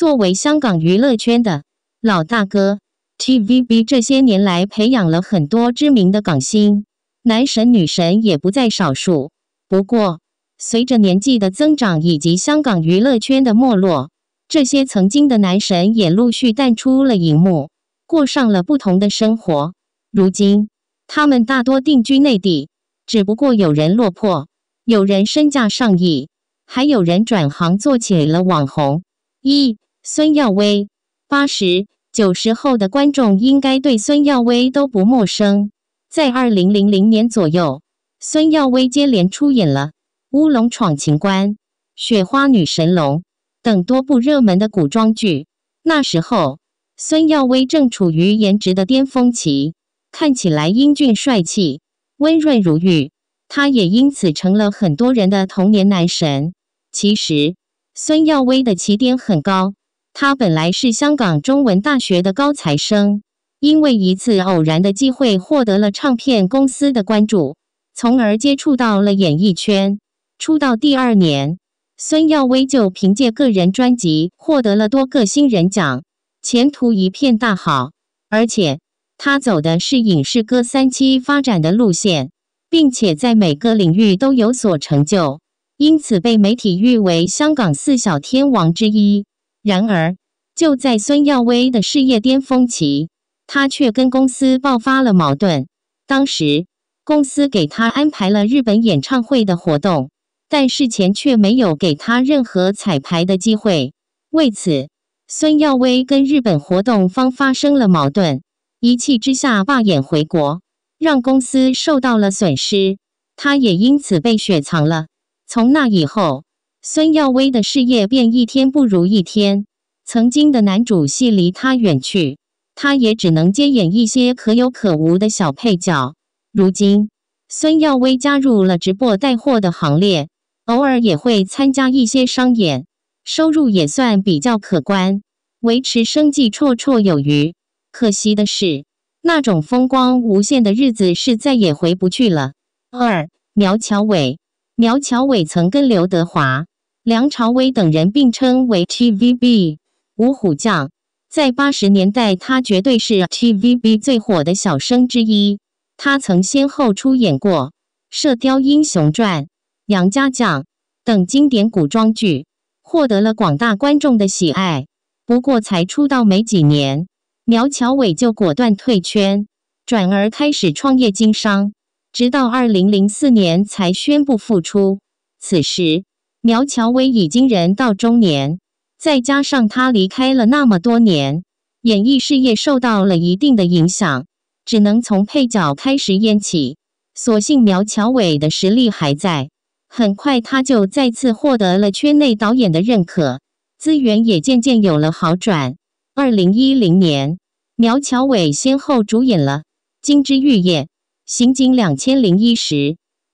作为香港娱乐圈的老大哥，TVB 这些年来培养了很多知名的港星，男神女神也不在少数。不过，随着年纪的增长以及香港娱乐圈的没落，这些曾经的男神也陆续淡出了荧幕，过上了不同的生活。如今，他们大多定居内地，只不过有人落魄，有人身价上亿，还有人转行做起了网红。一孙耀威，八十、九十后的观众应该对孙耀威都不陌生。在二零零零年左右，孙耀威接连出演了《乌龙闯情关》《雪花女神龙》等多部热门的古装剧。那时候，孙耀威正处于颜值的巅峰期，看起来英俊帅气、温润如玉，他也因此成了很多人的童年男神。其实，孙耀威的起点很高。他本来是香港中文大学的高材生，因为一次偶然的机会获得了唱片公司的关注，从而接触到了演艺圈。出道第二年，孙耀威就凭借个人专辑获得了多个新人奖，前途一片大好。而且，他走的是影视歌三栖发展的路线，并且在每个领域都有所成就，因此被媒体誉为香港四小天王之一。然而，就在孙耀威的事业巅峰期，他却跟公司爆发了矛盾。当时，公司给他安排了日本演唱会的活动，但事前却没有给他任何彩排的机会。为此，孙耀威跟日本活动方发生了矛盾，一气之下罢演回国，让公司受到了损失，他也因此被雪藏了。从那以后。孙耀威的事业便一天不如一天，曾经的男主戏离他远去，他也只能接演一些可有可无的小配角。如今，孙耀威加入了直播带货的行列，偶尔也会参加一些商演，收入也算比较可观，维持生计绰绰有余。可惜的是，那种风光无限的日子是再也回不去了。二苗侨伟，苗侨伟曾跟刘德华。梁朝伟等人并称为 TVB 五虎将，在八十年代，他绝对是 TVB 最火的小生之一。他曾先后出演过《射雕英雄传》《杨家将》等经典古装剧，获得了广大观众的喜爱。不过，才出道没几年，苗侨伟就果断退圈，转而开始创业经商，直到二零零四年才宣布复出。此时，苗侨伟已经人到中年，再加上他离开了那么多年，演艺事业受到了一定的影响，只能从配角开始演起。所幸苗侨伟的实力还在，很快他就再次获得了圈内导演的认可，资源也渐渐有了好转。二零一零年，苗侨伟先后主演了《金枝玉叶》《刑警两千零一十》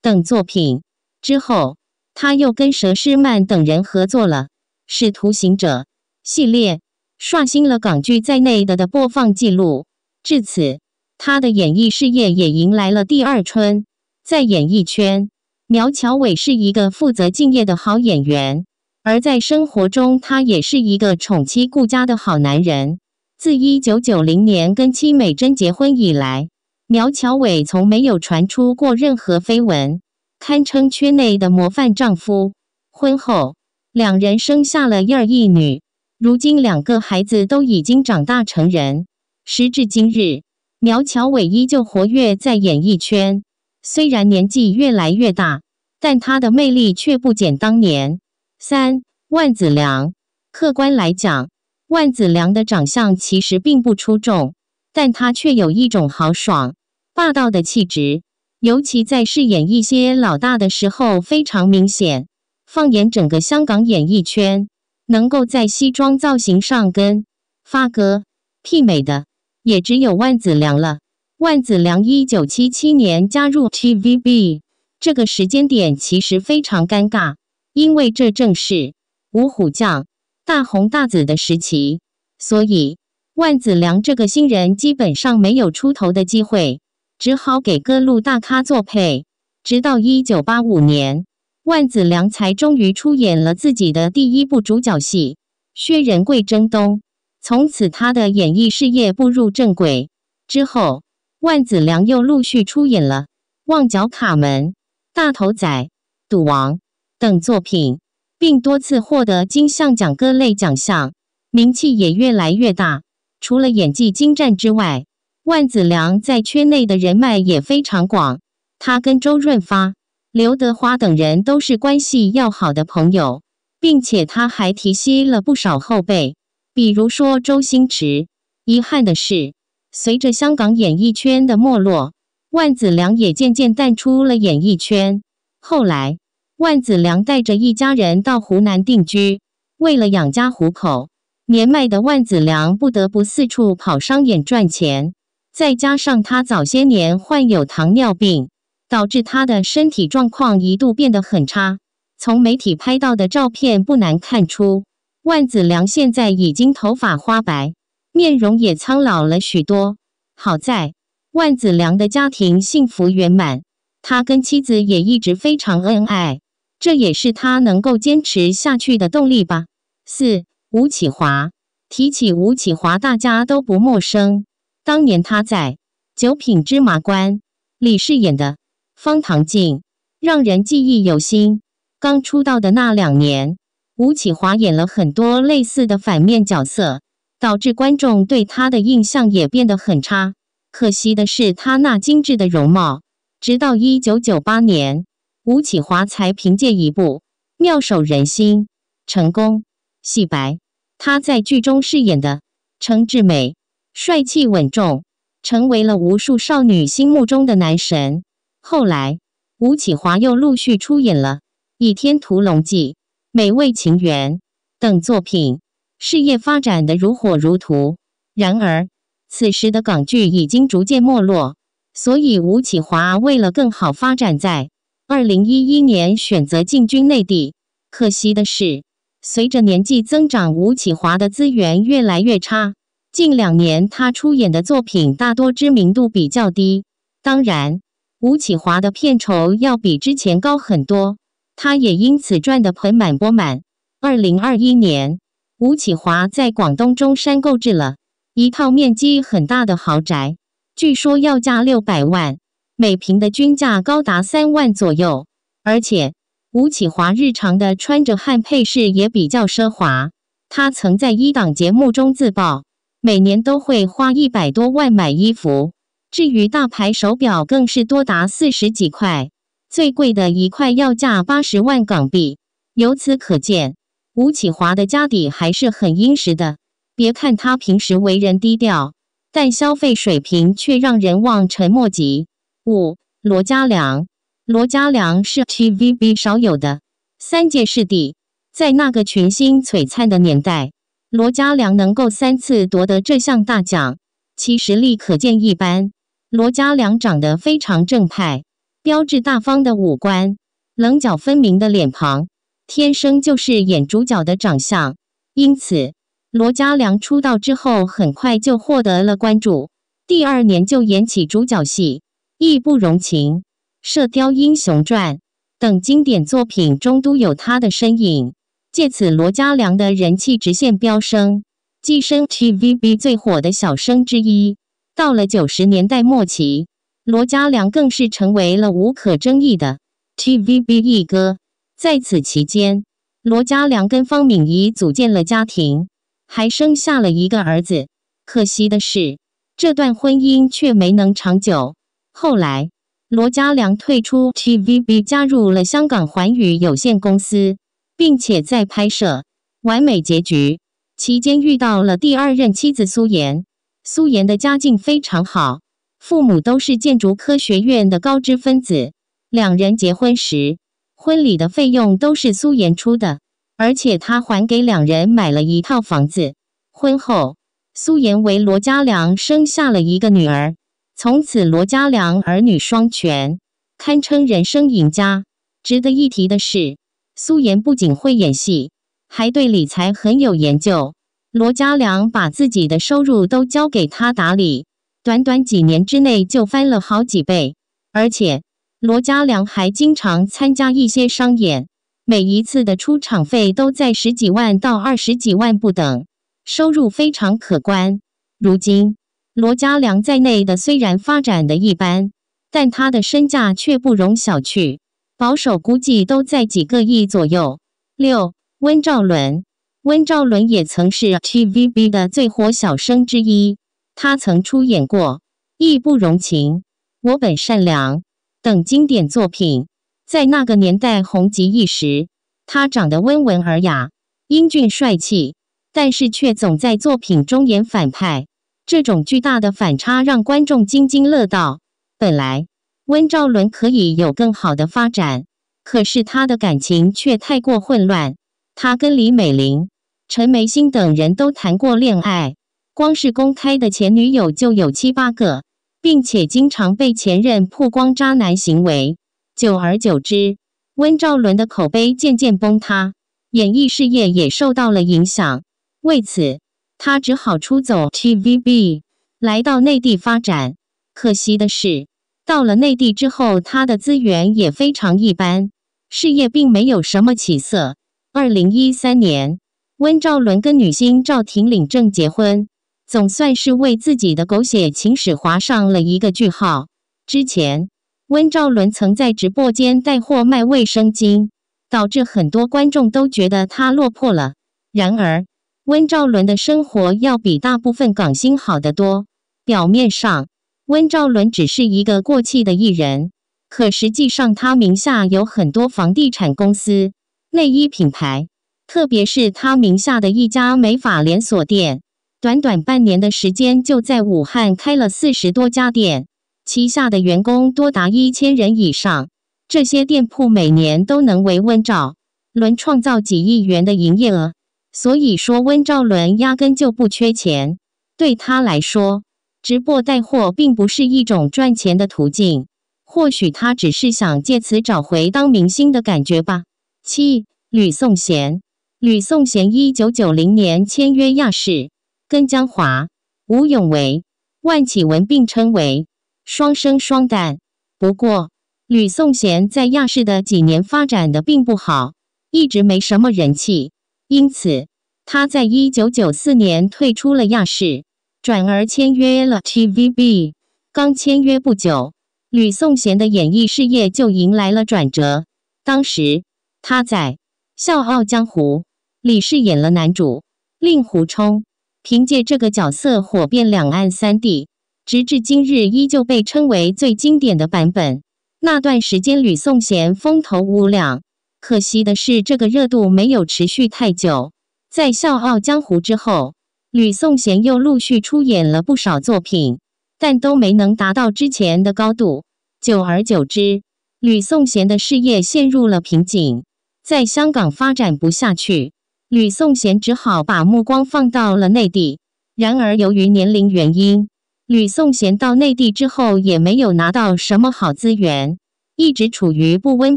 等作品，之后。他又跟佘诗曼等人合作了《使徒行者》系列，刷新了港剧在内的的播放记录。至此，他的演艺事业也迎来了第二春。在演艺圈，苗侨伟是一个负责敬业的好演员；而在生活中，他也是一个宠妻顾家的好男人。自一九九零年跟戚美珍结婚以来，苗侨伟从没有传出过任何绯闻。堪称圈内的模范丈夫。婚后，两人生下了一儿一女。如今，两个孩子都已经长大成人。时至今日，苗侨伟依旧活跃在演艺圈。虽然年纪越来越大，但他的魅力却不减当年。三万梓良，客观来讲，万梓良的长相其实并不出众，但他却有一种豪爽霸道的气质。尤其在饰演一些老大的时候，非常明显。放眼整个香港演艺圈，能够在西装造型上跟发哥媲美的，也只有万梓良了。万梓良一九七七年加入 TVB，这个时间点其实非常尴尬，因为这正是五虎将大红大紫的时期，所以万梓良这个新人基本上没有出头的机会。只好给各路大咖作配，直到一九八五年，万梓良才终于出演了自己的第一部主角戏《薛仁贵征东》，从此他的演艺事业步入正轨。之后，万梓良又陆续出演了《旺角卡门》《大头仔》《赌王》等作品，并多次获得金像奖各类奖项，名气也越来越大。除了演技精湛之外，万子良在圈内的人脉也非常广，他跟周润发、刘德华等人都是关系要好的朋友，并且他还提携了不少后辈，比如说周星驰。遗憾的是，随着香港演艺圈的没落，万子良也渐渐淡出了演艺圈。后来，万子良带着一家人到湖南定居，为了养家糊口，年迈的万子良不得不四处跑商演赚钱。再加上他早些年患有糖尿病，导致他的身体状况一度变得很差。从媒体拍到的照片不难看出，万梓良现在已经头发花白，面容也苍老了许多。好在万梓良的家庭幸福圆满，他跟妻子也一直非常恩爱，这也是他能够坚持下去的动力吧。四，吴启华提起吴启华，大家都不陌生。当年他在《九品芝麻官》里饰演的方唐镜，让人记忆犹新。刚出道的那两年，吴启华演了很多类似的反面角色，导致观众对他的印象也变得很差。可惜的是，他那精致的容貌，直到一九九八年，吴启华才凭借一部《妙手仁心》成功洗白。他在剧中饰演的程志美。帅气稳重，成为了无数少女心目中的男神。后来，吴启华又陆续出演了《倚天屠龙记》《美味情缘》等作品，事业发展的如火如荼。然而，此时的港剧已经逐渐没落，所以吴启华为了更好发展，在二零一一年选择进军内地。可惜的是，随着年纪增长，吴启华的资源越来越差。近两年，他出演的作品大多知名度比较低。当然，吴启华的片酬要比之前高很多，他也因此赚得盆满钵满。二零二一年，吴启华在广东中山购置了一套面积很大的豪宅，据说要价六百万，每平的均价高达三万左右。而且，吴启华日常的穿着和配饰也比较奢华。他曾在一档节目中自曝。每年都会花一百多万买衣服，至于大牌手表更是多达四十几块，最贵的一块要价八十万港币。由此可见，吴启华的家底还是很殷实的。别看他平时为人低调，但消费水平却让人望尘莫及。五罗家良，罗家良是 TVB 少有的三界视帝，在那个群星璀璨的年代。罗家良能够三次夺得这项大奖，其实力可见一斑。罗家良长得非常正派，标致大方的五官，棱角分明的脸庞，天生就是演主角的长相。因此，罗家良出道之后很快就获得了关注，第二年就演起主角戏，《义不容情》《射雕英雄传》等经典作品中都有他的身影。借此，罗嘉良的人气直线飙升，跻身 TVB 最火的小生之一。到了九十年代末期，罗嘉良更是成为了无可争议的 TVB 一哥。在此期间，罗嘉良跟方敏仪组建了家庭，还生下了一个儿子。可惜的是，这段婚姻却没能长久。后来，罗嘉良退出 TVB，加入了香港寰宇有限公司。并且在拍摄《完美结局》期间遇到了第二任妻子苏妍。苏妍的家境非常好，父母都是建筑科学院的高知分子。两人结婚时，婚礼的费用都是苏妍出的，而且她还给两人买了一套房子。婚后，苏妍为罗家良生下了一个女儿，从此罗家良儿女双全，堪称人生赢家。值得一提的是。苏岩不仅会演戏，还对理财很有研究。罗家良把自己的收入都交给他打理，短短几年之内就翻了好几倍。而且罗家良还经常参加一些商演，每一次的出场费都在十几万到二十几万不等，收入非常可观。如今，罗家良在内的虽然发展的一般，但他的身价却不容小觑。保守估计都在几个亿左右。六温兆伦，温兆伦也曾是 TVB 的最火小生之一，他曾出演过《义不容情》《我本善良》等经典作品，在那个年代红极一时。他长得温文尔雅、英俊帅气，但是却总在作品中演反派，这种巨大的反差让观众津津乐道。本来。温兆伦可以有更好的发展，可是他的感情却太过混乱。他跟李美玲、陈梅心等人都谈过恋爱，光是公开的前女友就有七八个，并且经常被前任曝光渣男行为。久而久之，温兆伦的口碑渐渐崩塌，演艺事业也受到了影响。为此，他只好出走 TVB，来到内地发展。可惜的是。到了内地之后，他的资源也非常一般，事业并没有什么起色。二零一三年，温兆伦跟女星赵婷领证结婚，总算是为自己的狗血情史划上了一个句号。之前，温兆伦曾在直播间带货卖卫生巾，导致很多观众都觉得他落魄了。然而，温兆伦的生活要比大部分港星好得多，表面上。温兆伦只是一个过气的艺人，可实际上他名下有很多房地产公司、内衣品牌，特别是他名下的一家美发连锁店，短短半年的时间就在武汉开了四十多家店，旗下的员工多达一千人以上。这些店铺每年都能为温兆伦创造几亿元的营业额，所以说温兆伦压根就不缺钱，对他来说。直播带货并不是一种赚钱的途径，或许他只是想借此找回当明星的感觉吧。七、吕颂贤。吕颂贤一九九零年签约亚视，跟江华、吴永维、万绮雯并称为双生双旦。不过，吕颂贤在亚视的几年发展的并不好，一直没什么人气，因此他在一九九四年退出了亚视。转而签约了 TVB，刚签约不久，吕颂贤的演艺事业就迎来了转折。当时他在《笑傲江湖》里饰演了男主令狐冲，凭借这个角色火遍两岸三地，直至今日依旧被称为最经典的版本。那段时间，吕颂贤风头无两，可惜的是，这个热度没有持续太久。在《笑傲江湖》之后。吕颂贤又陆续出演了不少作品，但都没能达到之前的高度。久而久之，吕颂贤的事业陷入了瓶颈，在香港发展不下去，吕颂贤只好把目光放到了内地。然而，由于年龄原因，吕颂贤到内地之后也没有拿到什么好资源，一直处于不温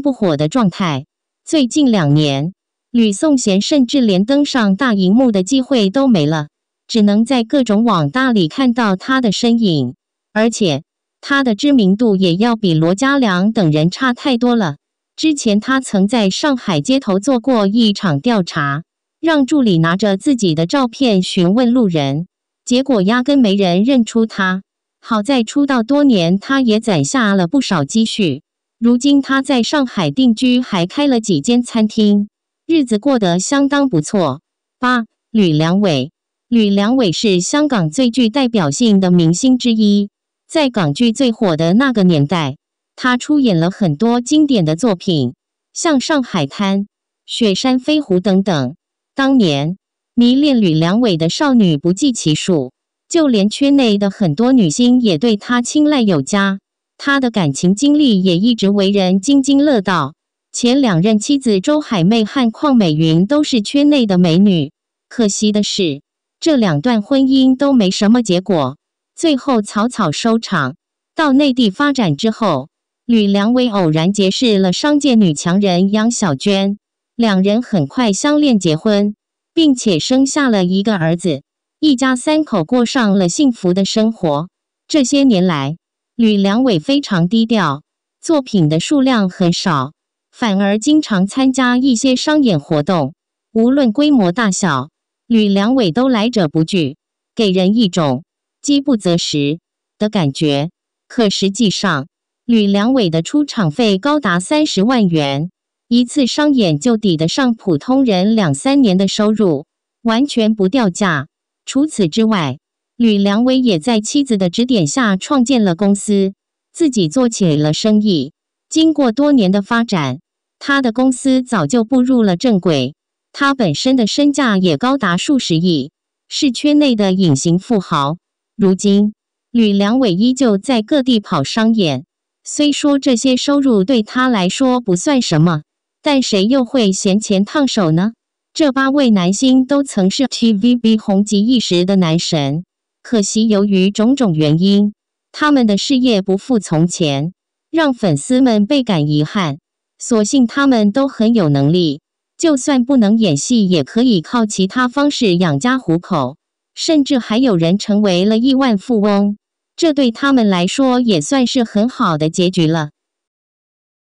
不火的状态。最近两年，吕颂贤甚至连登上大荧幕的机会都没了。只能在各种网大里看到他的身影，而且他的知名度也要比罗嘉良等人差太多了。之前他曾在上海街头做过一场调查，让助理拿着自己的照片询问路人，结果压根没人认出他。好在出道多年，他也攒下了不少积蓄。如今他在上海定居，还开了几间餐厅，日子过得相当不错。八吕良伟。吕良伟是香港最具代表性的明星之一，在港剧最火的那个年代，他出演了很多经典的作品，像《上海滩》《雪山飞狐》等等。当年迷恋吕良伟的少女不计其数，就连圈内的很多女星也对他青睐有加。他的感情经历也一直为人津津乐道，前两任妻子周海媚和邝美云都是圈内的美女，可惜的是。这两段婚姻都没什么结果，最后草草收场。到内地发展之后，吕良伟偶然结识了商界女强人杨小娟，两人很快相恋结婚，并且生下了一个儿子，一家三口过上了幸福的生活。这些年来，吕良伟非常低调，作品的数量很少，反而经常参加一些商演活动，无论规模大小。吕良伟都来者不拒，给人一种饥不择食的感觉。可实际上，吕良伟的出场费高达三十万元一次，商演就抵得上普通人两三年的收入，完全不掉价。除此之外，吕良伟也在妻子的指点下创建了公司，自己做起了生意。经过多年的发展，他的公司早就步入了正轨。他本身的身价也高达数十亿，是圈内的隐形富豪。如今，吕良伟依旧在各地跑商演，虽说这些收入对他来说不算什么，但谁又会嫌钱烫手呢？这八位男星都曾是 TVB 红极一时的男神，可惜由于种种原因，他们的事业不复从前，让粉丝们倍感遗憾。所幸他们都很有能力。就算不能演戏，也可以靠其他方式养家糊口，甚至还有人成为了亿万富翁，这对他们来说也算是很好的结局了。